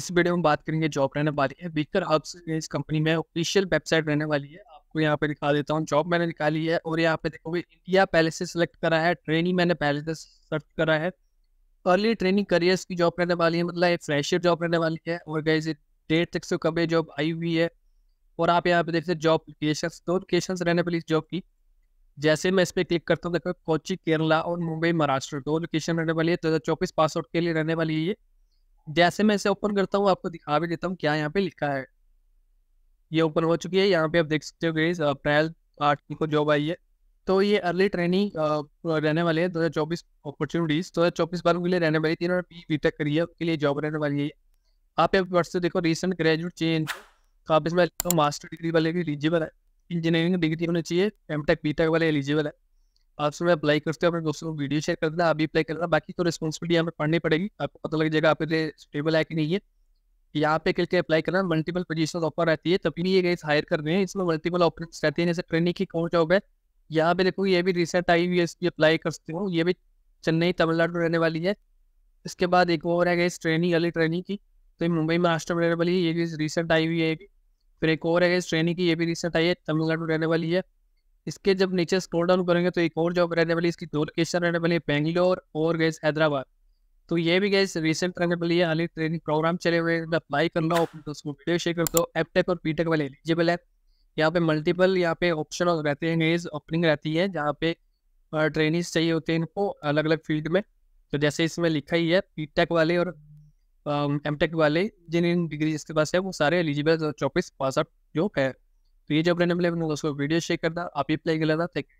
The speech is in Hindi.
इस वीडियो में बात करेंगे जॉब रहने वाली है बीकर हब्स इस कंपनी में ऑफिशियल वेबसाइट रहने वाली है आपको यहाँ पे दिखा देता हूँ जॉब मैंने निकाली है और यहाँ पे देखोगे इंडिया पहले से सिलेक्ट करा है ट्रेनिंग मैंने पहले से सर्च करा है अर्ली ट्रेनिंग करियर्स की जॉब रहने वाली है मतलब ये फ्रेशर जॉब रहने वाली है और गई डेढ़ तक से कम जॉब आई हुई है और आप यहाँ पे देख सकते जॉब लोकेशन दो लोकेशन रहने वाली इस जॉब की जैसे मैं इस पर क्लिक करता हूँ देखो कोची केरला और मुंबई महाराष्ट्र दो लोकेशन रहने वाली है दो हज़ार चौबीस पासआउट के लिए रहने वाली है ये जैसे मैं इसे ओपन करता हूँ आपको दिखा भी देता हूँ क्या यहाँ पे लिखा है ये ओपन हो चुकी है यहाँ पे आप देख सकते हो गई अप्रैल आठ को जॉब आई है तो ये अर्ली ट्रेनिंग रहने वाले हैं दो हज़ार चौबीस अपॉर्चुनिटीज़ दो हज़ार चौबीस वालों के लिए रहने वाली थी पी बी टेक करी है लिए जॉब रहने वाली है आप यहाँ वर्ष देखो रिसेंट ग्रेजुएट चेंज काफ़ी मास्टर डिग्री वाले भी एलिजिबल है इंजीनियरिंग डिग्री होनी चाहिए एम टेक बी टेक वाले एलिजिबल है आप सब अप्लाई करते हो अपने दोस्तों को वीडियो शेयर कर देना आप भी अप्लाई करना बाकी तो रिस्पॉन्सिबिलिटी यहाँ पर पढ़नी पड़ेगी आपको पता लग जाएगा आपके लिए स्टेबल है कि नहीं है यहाँ पे करके अप्लाई करना मल्टीपल पोजिशन ऑफर रहती है तभी भी ये गाइस हायर कर रहे हैं इसमें मल्टीपल ऑप्शन रहते हैं जैसे ट्रेनिंग की कौन जॉब है यहाँ पे देखो ये भी रिसेंट आई हुई इसकी अप्लाई कर सकते हो ये भी चेन्नई तमिलनाडु रहने वाली है इसके बाद एक और है गैस ट्रेनिंग अर्ली ट्रेनिंग की तो ये मुंबई महाराष्ट्र में रहने वाली है ये भी रिसेंट आई हुई है फिर एक और है गैस ट्रेनिंग की ये भी रिसेंट आई है तमिलनाडु रहने वाली है इसके जब नीचे स्क्रोल डाउन करेंगे तो एक और जॉब रहने वाली इसकी दो लोकेशन रहने वाली है बेंगलोर और गैस हैदराबाद तो ये भी गैस रिसेंट रहने वाली है हाली ट्रेनिंग प्रोग्राम चले हुए अप्लाई करना हो तो उसको वीडियो शेयर कर दो एप टेप और पी टेक वाले एलिजिबल है यहाँ पे मल्टीपल यहाँ पे ऑप्शन रहते हैं गैस ओपनिंग रहती है जहाँ पे ट्रेनिंग चाहिए होते हैं इनको अलग अलग फील्ड में तो जैसे इसमें लिखा ही है पी टेक वाले और एम टेक वाले जिन डिग्री जिसके पास है वो सारे एलिजिबल चौबीस पास आउट जो है तो अपने उसको वीडियो शेयर करना आप ये प्ले कर लेना थैंक यू